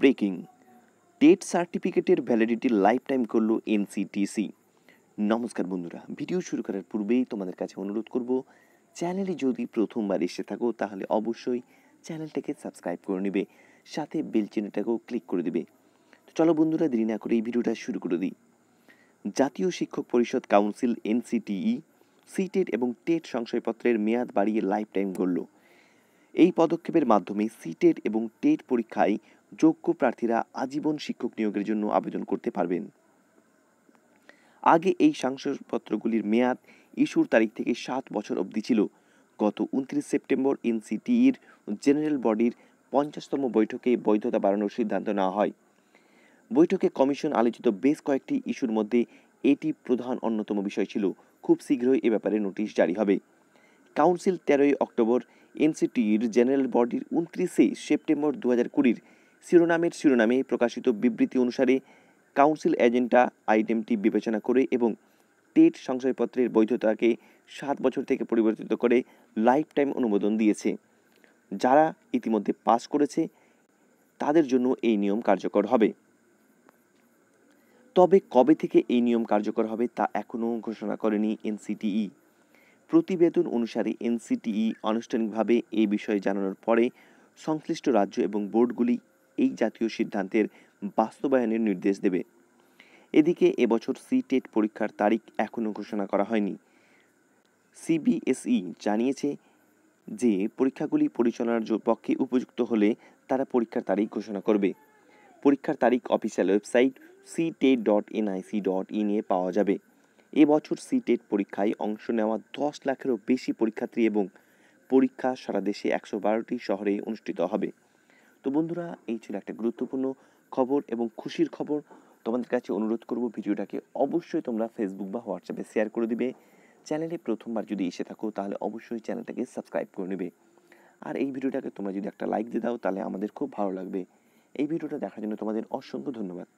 breaking TET সার্টিফিকেটের validity life time করল NCTC নমস্কার বন্ধুরা ভিডিও শুরু করার পূর্বেই তোমাদের কাছে অনুরোধ করব চ্যানেলে যদি প্রথমবার এসে থাকো তাহলে অবশ্যই চ্যানেলটাকে সাবস্ক্রাইব করে নেবে সাথে বেল চিহ্নটাকেও ক্লিক করে দেবে তো চলো বন্ধুরা দেরি না করে এই ভিডিওটা শুরু করে দিই জাতীয় শিক্ষক পরিষদ কাউন্সিল এনসিটিই সিটেট এবং টেট সংশয়পত্রের মেয়াদ বাড়িয়ে লাইফ টাইম করল এই পদক্ষেপের মাধ্যমে সিটেট এবং টেট পরীক্ষায় যোগ্য প্রার্থীরা আজীবন শিক্ষক নিয়োগের জন্য আবেদন করতে পারবেন আগে এই সাংসদপত্রগুলির মেয়াদ ইস্যুর তারিখ থেকে সাত বছর অবধি ছিল গত উনত্রিশ সেপ্টেম্বর এনসিটিইর জেনারেল বডির পঞ্চাশতম বৈঠকে বৈধতা বাড়ানোর সিদ্ধান্ত নেওয়া হয় বৈঠকে কমিশন আলোচিত বেশ কয়েকটি ইস্যুর মধ্যে এটি প্রধান অন্যতম বিষয় ছিল খুব শীঘ্রই এ ব্যাপারে নোটিশ জারি হবে কাউন্সিল তেরোই অক্টোবর এনসিটিইর জেনারেল বডির উনত্রিশে সেপ্টেম্বর দু হাজার কুড়ির শিরোনামের শিরোনামে প্রকাশিত বিবৃতি অনুসারে কাউন্সিল এজেন্টা আইটেমটি বিবেচনা করে এবং টেট সংশয়পত্রের বৈধতাকে সাত বছর থেকে পরিবর্তিত করে লাইফ টাইম অনুমোদন দিয়েছে যারা ইতিমধ্যে পাস করেছে তাদের জন্য এই নিয়ম কার্যকর হবে তবে কবে থেকে এই নিয়ম কার্যকর হবে তা এখনও ঘোষণা করেনি এনসিটিই প্রতিবেদন অনুসারে এনসিটিই আনুষ্ঠানিকভাবে এ বিষয়ে জানানোর পরে সংশ্লিষ্ট রাজ্য এবং বোর্ডগুলি এই জাতীয় সিদ্ধান্তের বাস্তবায়নের নির্দেশ দেবে এদিকে এবছর সি টেট পরীক্ষার তারিখ এখনও ঘোষণা করা হয়নি সিবিএসই e জানিয়েছে যে পরীক্ষাগুলি পরিচালনার পক্ষে উপযুক্ত হলে তারা পরীক্ষার তারিখ ঘোষণা করবে পরীক্ষার তারিখ official website C TET dot NIC dot in এ পাওয়া যাবে এবছর সি টেট পরীক্ষায় অংশ নেওয়া দশ লাখেরও বেশি পরীক্ষার্থী এবং পরীক্ষা সারা দেশে একশো বারোটি শহরে অনুষ্ঠিত হবে তো বন্ধুরা এই ছিল একটা গুরুত্বপূর্ণ খবর এবং খুশির খবর তোমাদের কাছে অনুরোধ করব ভিডিওটাকে অবশ্যই তোমরা ফেসবুক বা হোয়াটসঅ্যাপে শেয়ার করে দিবে চ্যানেলে প্রথমবার যদি এসে থাকো তাহলে অবশ্যই চ্যানেলটাকে সাবস্ক্রাইব করে নেবে আর এই ভিডিওটাকে তোমরা যদি একটা লাইক দিয়ে দাও তাহলে আমাদের খুব ভালো লাগবে এই ভিডিওটা দেখার জন্য তোমাদের অসংখ্য ধন্যবাদ